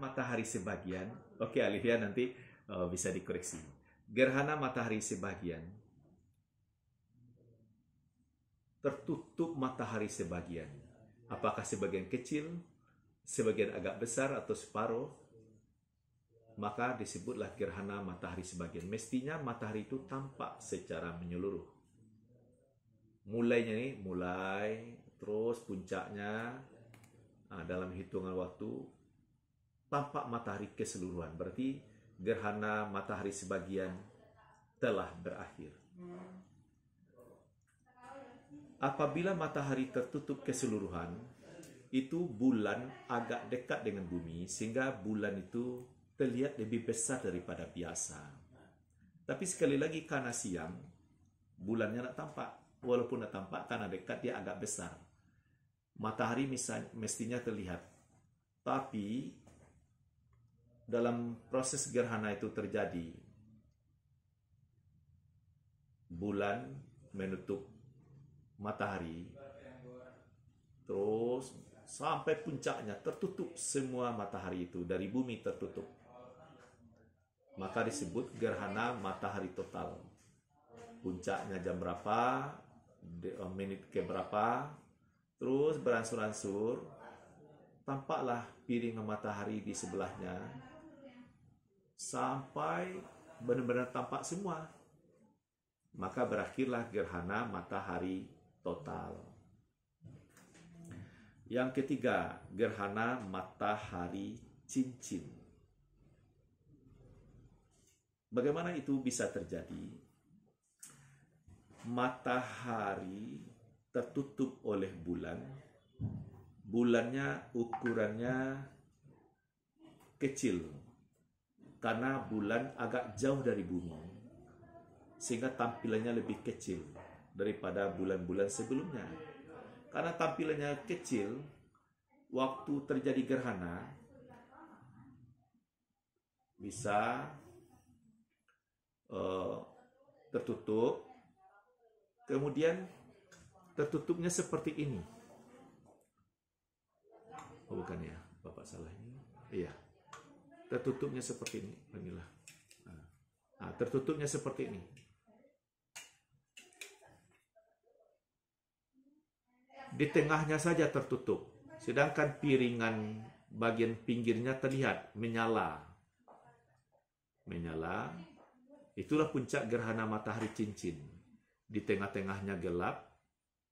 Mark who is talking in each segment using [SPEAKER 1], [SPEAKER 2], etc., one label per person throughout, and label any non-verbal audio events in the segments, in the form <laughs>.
[SPEAKER 1] matahari sebagian. Oke, okay, Alivia nanti uh, bisa dikoreksi. Gerhana matahari sebagian. Tertutup matahari sebagian. Apakah sebagian kecil, sebagian agak besar atau separuh? Maka disebutlah gerhana matahari sebagian. Mestinya matahari itu tampak secara menyeluruh. Mulainya nih, mulai terus puncaknya nah, dalam hitungan waktu tampak matahari keseluruhan. Berarti gerhana matahari sebagian telah berakhir. Apabila matahari tertutup keseluruhan, itu bulan agak dekat dengan bumi sehingga bulan itu terlihat lebih besar daripada biasa. Tapi sekali lagi karena siang, bulannya nak tampak. Walaupun nak tampak karena dekat dia agak besar. Matahari mestinya terlihat. Tapi dalam proses gerhana itu terjadi. Bulan menutup matahari, terus sampai puncaknya tertutup semua matahari itu dari bumi tertutup. Maka disebut gerhana matahari total. Puncaknya jam berapa, eh, menit ke berapa, terus beransur-ansur, tampaklah piring matahari di sebelahnya sampai benar-benar tampak semua. Maka berakhirlah gerhana matahari total. Yang ketiga, gerhana matahari cincin. Bagaimana itu bisa terjadi? Matahari tertutup oleh bulan. Bulannya ukurannya kecil, karena bulan agak jauh dari bumi sehingga tampilannya lebih kecil daripada bulan-bulan sebelumnya. Karena tampilannya kecil, waktu terjadi gerhana bisa uh, tertutup. Kemudian tertutupnya seperti ini. Oh, bukan ya, Bapak salah ini. Iya tertutupnya seperti ini beginilah. Nah, tertutupnya seperti ini. Di tengahnya saja tertutup, sedangkan piringan bagian pinggirnya terlihat menyala. Menyala, itulah puncak gerhana matahari cincin. Di tengah-tengahnya gelap,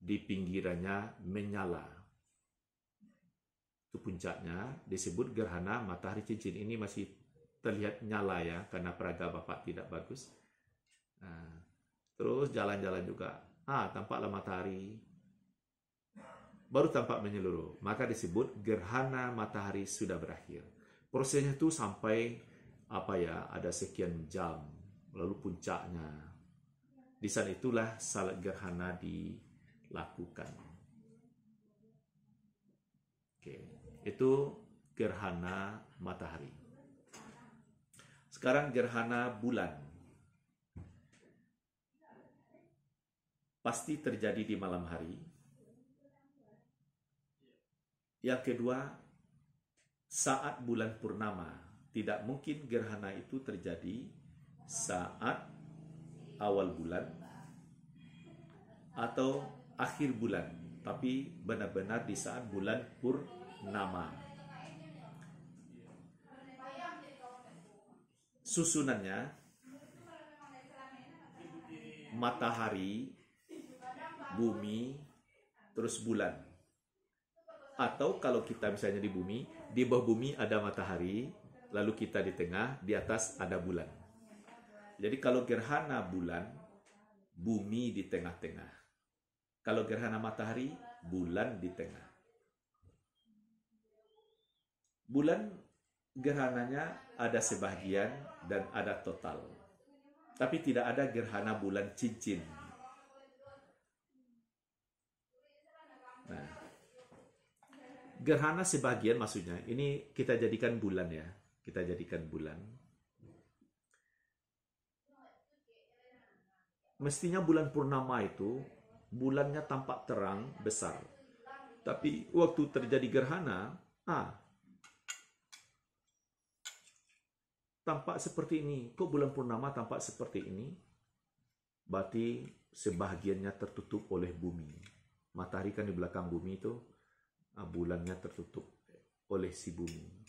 [SPEAKER 1] di pinggirannya menyala ke puncaknya disebut gerhana matahari cincin ini masih terlihat nyala ya karena peraga bapak tidak bagus nah, terus jalan-jalan juga ah tampaklah matahari baru tampak menyeluruh maka disebut gerhana matahari sudah berakhir prosesnya itu sampai apa ya ada sekian jam lalu puncaknya di saat itulah salat gerhana dilakukan oke okay itu gerhana matahari. Sekarang gerhana bulan. Pasti terjadi di malam hari. Yang kedua, saat bulan purnama. Tidak mungkin gerhana itu terjadi saat awal bulan atau akhir bulan, tapi benar-benar di saat bulan pur nama. Susunannya matahari, bumi, terus bulan. Atau kalau kita misalnya di bumi, di bawah bumi ada matahari, lalu kita di tengah, di atas ada bulan. Jadi kalau gerhana bulan, bumi di tengah-tengah. Kalau gerhana matahari, bulan di tengah bulan gerhananya ada sebagian dan ada total. Tapi tidak ada gerhana bulan cincin. Nah, gerhana sebagian maksudnya, ini kita jadikan bulan ya. Kita jadikan bulan. Mestinya bulan purnama itu, bulannya tampak terang, besar. Tapi waktu terjadi gerhana, ah, tampak seperti ini? Kok bulan purnama tampak seperti ini? Berarti sebahagiannya tertutup oleh bumi. Matahari kan di belakang bumi itu, ah, bulannya tertutup oleh si bumi.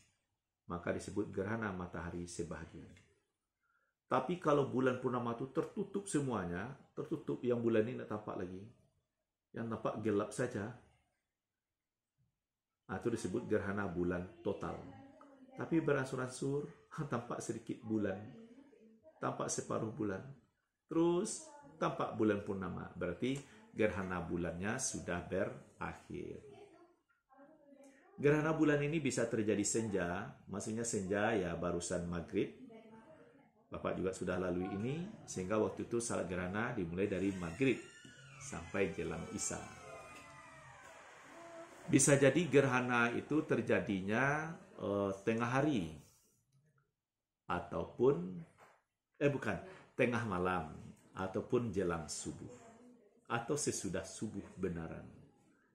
[SPEAKER 1] Maka disebut gerhana matahari sebahagian. Tapi kalau bulan purnama itu tertutup semuanya, tertutup yang bulan ini tidak tampak lagi. Yang tampak gelap saja. Nah, itu disebut gerhana bulan total. Tapi beransur-ansur <laughs> tampak sedikit bulan, tampak separuh bulan. Terus tampak bulan pun nama berarti gerhana bulannya sudah berakhir. Gerhana bulan ini bisa terjadi senja, maksudnya senja ya barusan maghrib. Bapak juga sudah lalui ini, sehingga waktu itu salat gerhana dimulai dari maghrib sampai jelang isya. Bisa jadi gerhana itu terjadinya uh, tengah hari ataupun eh bukan tengah malam ataupun jelang subuh atau sesudah subuh benaran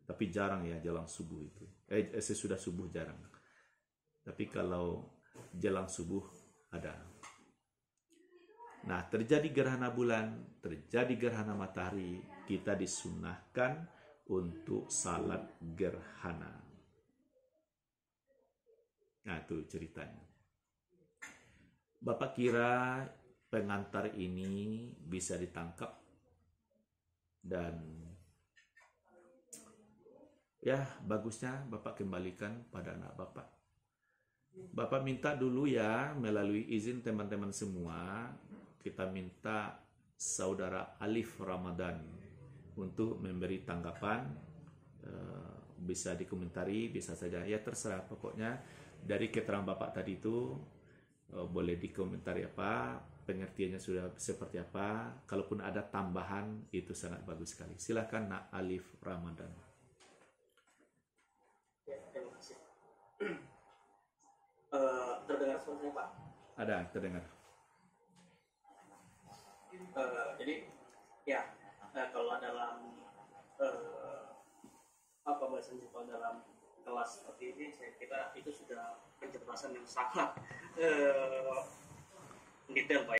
[SPEAKER 1] tapi jarang ya jelang subuh itu eh, eh sesudah subuh jarang tapi kalau jelang subuh ada nah terjadi gerhana bulan terjadi gerhana matahari kita disunahkan untuk salat gerhana Nah, itu ceritanya. Bapak kira pengantar ini bisa ditangkap dan ya bagusnya Bapak kembalikan pada anak Bapak. Bapak minta dulu ya melalui izin teman-teman semua kita minta saudara Alif Ramadan untuk memberi tanggapan eh, bisa dikomentari bisa saja ya terserah pokoknya dari keterangan Bapak tadi itu eh, boleh dikomentari apa, ya, pengertiannya sudah seperti apa, kalaupun ada tambahan itu sangat bagus sekali. Silahkan Nak Alif Ramadan. Ya, terima kasih. Uh, <clears throat> terdengar suaranya Pak? Ada, terdengar. Uh, jadi ya uh, kalau dalam uh, apa bahasanya kalau dalam kelas seperti ini saya kira itu sudah penjelasan yang sangat uh, detail pak ya.